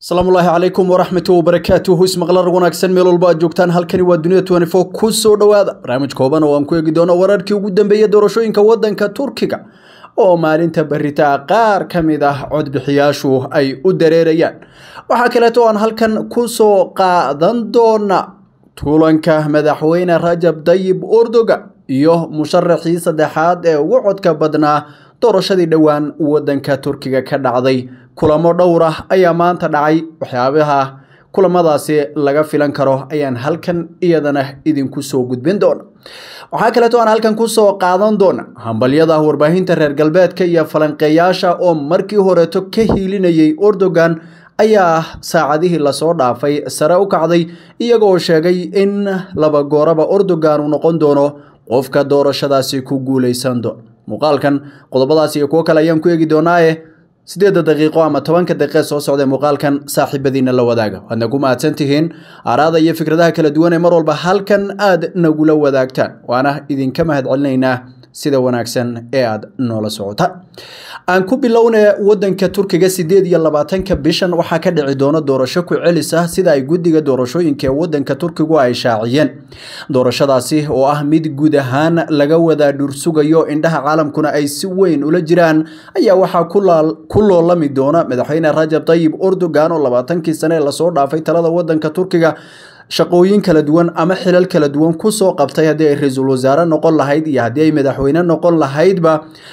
asalaamullaahi calaykum waraxmatu wabarakaatuhu ismaqlar wanaagsan meel walbo aad joogtaan halkani waa dunia tnfo ku soo dhowaada barnaamij kooban oo aan ku eegi doono wararkii ugu dambeeya doorashooyinka waddanka turkiga oo maalinta beritaa qaar ka mid ah codbixiyaashu ay u dareerayaan waxaa kaleeto aan halkan ku soo qaadan doona tuulanka madaxweyne rajab dayib ordoga iyo musharaxii saddexaad ee ugu codka badnaa doorashadii dhowaan waddanka turkiga ka dhacday kulamo dhowr ah ayaa maanta dhacay waxyaabaha kulamadaasi laga filan karo ayaan halkan iyadana idinku soo gudbin doona waxaa kaleto aan halkan kusoo qaadan doona hambalyada warbaahinta reer galbeedka iyo falanqeeyaasha oo markii horeeto ka hiilinayay ordogan ayaa saacadihii lasoo dhaafay sare u kacday iyagoo sheegay in laba gooraba ordogan uu noqon doono qofka doorashadaasi ku guulaysan doona muuqaalkan qodobadaas iyo kuwo kale ayaan ku eegi doonaae siddeedda daqiiqo ama tobanka daqiiqe soo socdae muuqaalkan saaxiibadiinna la wadaaga waadna ku mahadsan tihiin araada iyo fikradaha kala duwan ee mar walba halkan aad nagula wadaagtaan waana idinka mahad celinaynaa sida wanaagsan ee aad noola socota aan ku bilownay wadanka turkiga sideed iyo labaatanka bishan waxaa ka dhici doona doorasho ku celis ah sida ay guddiga doorashooyinka ee wadanka turkigu ay shaaciyeen doorashadaasi oo ah mid guud ahaan laga wadaa dhursugayo indhaha caalamkuna ay si weyn ula jiraan ayaa waxaa ku loolami doona madaxweyne rajab tayib urdogan oo labaatankii sane ee lasoo dhaafay talada wadanka turkiga shaqooyin kala duwan ama xilal kala duwan kusoo qabtay haddii ay ra-iisul wasaare noqon lahayd iyo haddii ay madaxweyne noqon lahaydba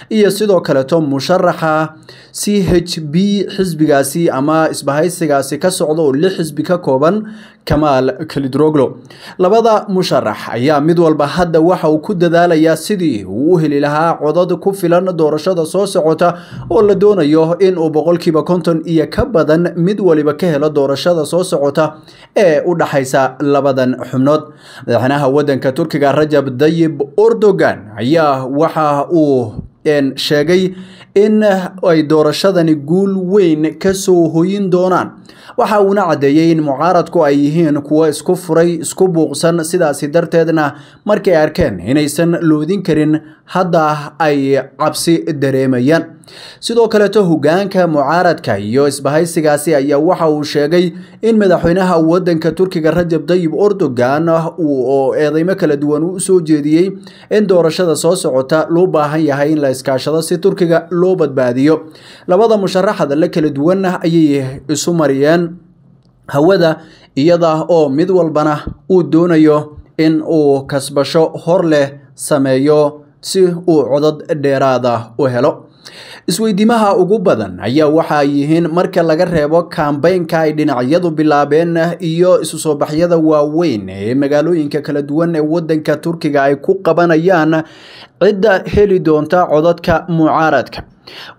iyo sidoo kaleto doorasho musharaxa c h b xisbigaasi ama isbahaysigaasi ka socda oo lix xisbi ka kooban kamaal kalidroglo labada musharax ayaa mid walba hadda waxa uu ku dadaalayaa sidii uu u heli lahaa codad ku filan doorashada soo socota oo la doonayo in uu boqolkiiba konton iyo ka badan mid waliba ka helo doorashada soo socota ee u dhaxaysa labadan xubnood madaxweynaha wadanka turkiga rajab dayib erdogan ayaa waxa uu sheegay in ay doorashadani guul weyn ka soo hoyin doonaan waxa uuna caddeeyey in mucaaradku ay yihiin kuwo isku furay isku buuqsan sidaasi darteedna markay arkeen inaysan loodin karin hadda ay cabsi dareemayaan sidoo kaleeto hogaanka mucaaradka iyo isbahaysigaasi ayaa waxa uu sheegay in madaxweynaha waddanka turkiga rajab dayib erdogan oo eedeymo kala duwan u soo jeediyey in doorashada soo socota loo baahan yahay in la iskaashada si turkiga loo badbaadiyo labada musharaxad la kala duwanna ayay isu mariyeen hawada iyada oo mid walbana uu doonayo in uu kasbasho hor leh sameeyo si uu codod dheeraada u helo isweydiimaha ugu badan ayaa waxaa yihiin marka laga reebo kambeynka ay dhinacyadu bilaabeen ah iyo isu soo baxyada waaweyn ee magaalooyinka kala duwan ee wadanka turkiga ay ku qabanayaan cidda heli doonta codadka mucaaradka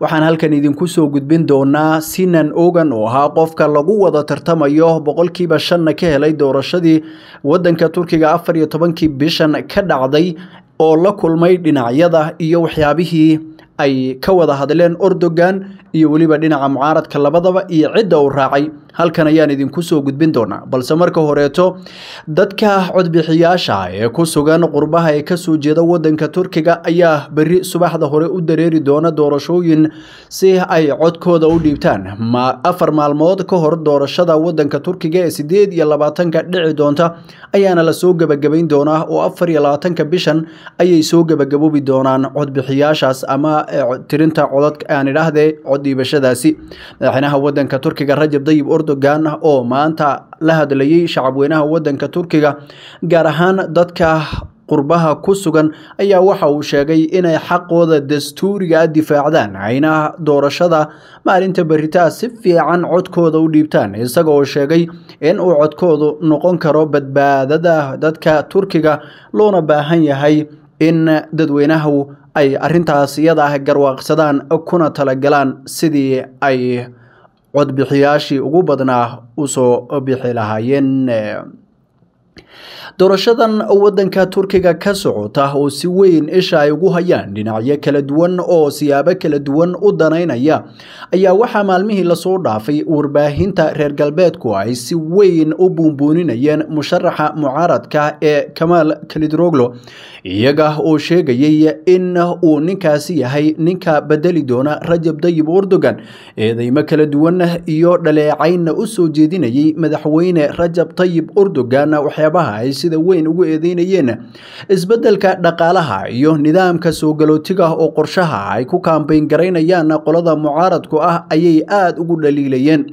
waxaan halkan idinku soo gudbin doonaa sinan ogan oo ahaa qofka lagu wada tartamayo boqolkiiba shanna ka helay doorashadii wadanka turkiga afar iyo tobankii bishan ka dhacday oo la kulmay dhinacyada iyo waxyaabihii ay ka wada hadleen Erdogan iyo weliba dhinaca mucaaradka labadaba iyo cidda uu raacay halkan ayaan idinku soo gudbin doonaa balse marka horeeto dadka codbixiyaasha ee ku sugan qurbaha ee kasoo jeeda wadanka turkiga ayaa berri subaxda hore u dareeri doona doorashooyin si ay codkooda u dhiibtaan afar maalmood ka hor doorashada wadanka turkiga ee sideed iyo labaatanka dhici doonta ayaana lasoo gebagabayn doonaa oo afar iyo labaatanka bishan ayay soo gebagaboobi doonaan codbixiyaashaas ama eh, tirinta codad aan idhaahdee oo dhiibashadaasi madaxweynaha wadanka turkiga rajab dayib erdogan oo maanta la hadlayey shacabweynaha wadanka turkiga gaar ahaan dadka qurbaha ku sugan ayaa waxa uu sheegay inay xaqooda dastuuriga ah difaacdaan ayna doorashada maalinta beritaa si fiican codkooda u dhiibtaan isaga oo sheegay in uu codkoodu noqon karo badbaadada dadka turkiga loona baahan yahay in dadweynahu ay arintaas iyadaah garwaaqsadaan kuna talagalaan sidii ay codbixiyaashii ugu badnaa u soo bixi lahaayeen doorashadan waddanka turkiga ka socota oo si weyn isha ay ugu hayaan dhinacyo kala duwan oo siyaabo kala duwan u danaynaya ayaa waxaa maalmihii lasoo dhaafay warbaahinta reer galbeedku ay si weyn u buunbuuninayeen musharaxa mucaaradka ee kamaal kalidroglo iyaga oo sheegayay in uu ninkaasi yahay ninka bedeli doona rajab dayib urdogan eedeymo kala duwan iyo dhaleecaynna u soo jeedinayay madaxweyne rajab dayib erdogan waxyaabaha ay sida weyn ugu eedeynayeen isbeddelka dhaqaalaha iyo nidaamka soogalootiga oo qorshaha ay ku kaambayn garaynayaan qolada mucaaradku ah ayay aada ugu dhaliilayeen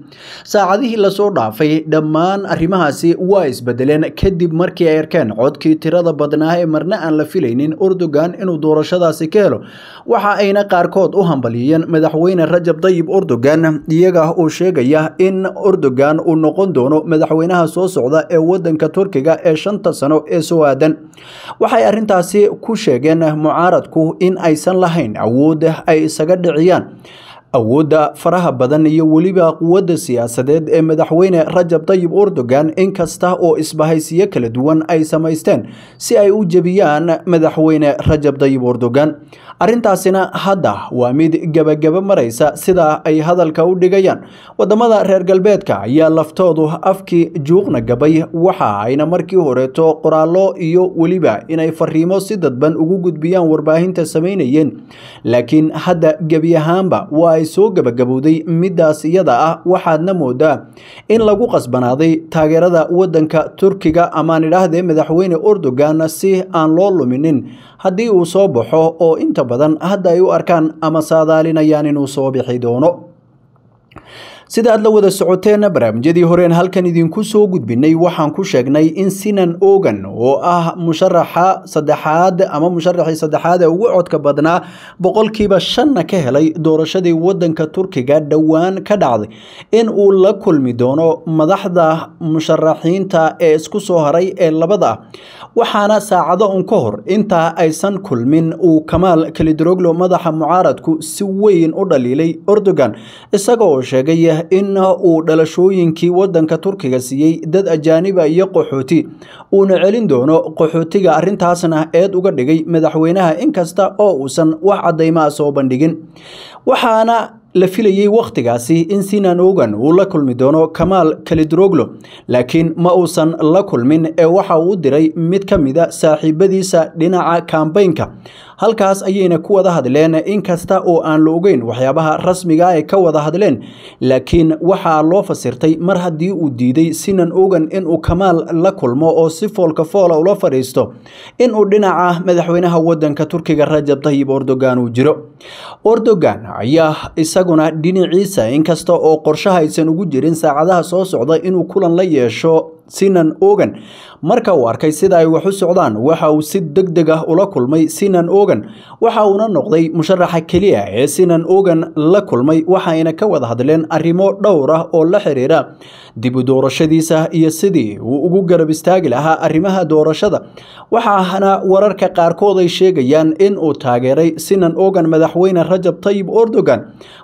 saacadihii lasoo dhaafay dhammaan arrimahaasi waa isbedeleen kadib markii ay arkeen codkii tirada badnaa ee marna aan la filaynin erdogan inuu doorashadaasi ka helo waxa ayna qaarkood u hambaliyeen madaxweyne rajab dayib erdogan iyaga oo sheegaya in erdogan uu noqon doono madaxweynaha soo socda ee wadanka turkiga amniga ee shanta sano ee soo aadan waxay arrintaasi ku sheegeen mucaaradku in aysan lahayn awood ay isaga dhiciyaan awoodda faraha badan iyo weliba quwadda siyaasadeed ee madaxweyne rajab tayib erdogan inkasta oo isbahaysiyo kala duwan ay samaysteen si ay u jebiyaan madaxweyne rajab tayib erdogan arrintaasina hadda waa mid gabagaba maraysa sidaa ay hadalka u dhigayaan wadamada reer galbeedka ayaa laftoodu afkii juuqna gabay waxa ayna markii horeeto qoraallo iyo weliba inay fariimo si dadban ugu gudbiyaan warbaahinta samaynayeen laakiin hadda gebi ahaanba waa waxay soo gabagabowday middaas iyada ah waxaadna moodaa in lagu qasbanaaday taageerada waddanka turkiga amaan idhaahdee madaxweyne erdogan si aan loo luminin haddii uu soo baxo oo inta badan hadda ay u arkaan ama saadaalinayaan inuu soo bixi doono sida aad la wada socoteen barnaamijyadii horeen halkan idinku soo gudbinay waxaan ku sheegnay in sinan ogan oo ah musharaxa saddexaad ama musharaxii saddexaad ee ugu codka badnaa boqolkiiba shanna ka helay doorashadii wadanka turkiga dhowaan ka dhacday in uu la kulmi doono madaxda musharaxiinta ee isku soo haray ee labada waxaana saacado un ka hor intaa aysan kulmin uu kamaal kalidroglo madaxa mucaaradku si weyn u dhaliilay erdogan isaga oo sheegay ah in uu dhalashooyinkii wadanka turkiga siiyey dad ajaaniba ah iyo qaxooti uuna celin doono qaxootiga arrintaasna eed uga dhigay madaxweynaha inkasta oo uusan wax cadaymaa ah soo bandhigin waxaana la filayey wakhtigaasi in sinan ogan uu la kulmi doono kamaal kalidroglo laakiin ma uusan la kulmin ee waxa uu diray mid ka mida ah saaxiibadiisa dhinaca kambaynka halkaas ayayna ku wada hadleen inkasta oo aan la ogeyn waxyaabaha rasmiga ay ah ka wada hadleen laakiin waxaa loo fasirtay mar haddii uu diiday sinan ogan inuu kamaal la kulmo oo si foolka foola ah ula fadhiisto inuu dhinaca madaxweynaha wadanka turkiga rajab tayib ordogan uu jiro ordogan ayaa isaguna dhinaciisa inkasta oo qorshaha aysan ugu jirin saacadaha soo socda inuu kulan la yeesho sinan ogan marka uu arkay sida ay wax u socdaan waxa uu si deg deg ah ula kulmay sinan ogan waxa uuna noqday musharaxa keliya ee sinan ogan la kulmay waxa ayna ka wada hadleen arrimo dhowr ah oo la xiriira dib u doorashadiisa iyo sidii uu ugu garab istaagi lahaa arrimaha doorashada waxaana wararka qaarkood ay sheegayaan in uu taageeray sinan ogan madaxweyne rajab tayib erdogan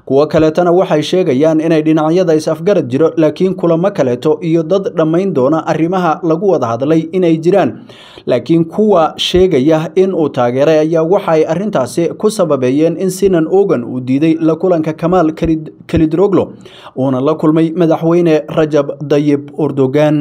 kuwo kaleetana waxay sheegayaan inay dhinacyada is-afgarad jiro laakiin kulamo kaleeto iyo dad dhammayn doona arrimaha lagu wada hadlay inay jiraan laakiin kuwa sheegaya in uu taageeray ayaa waxay arrintaasi ku sababeeyeen in sinan ogan uu diiday la kulanka kamaal kelidroglo uuna la kulmay madaxweyne rajab jab dayib Erdogan.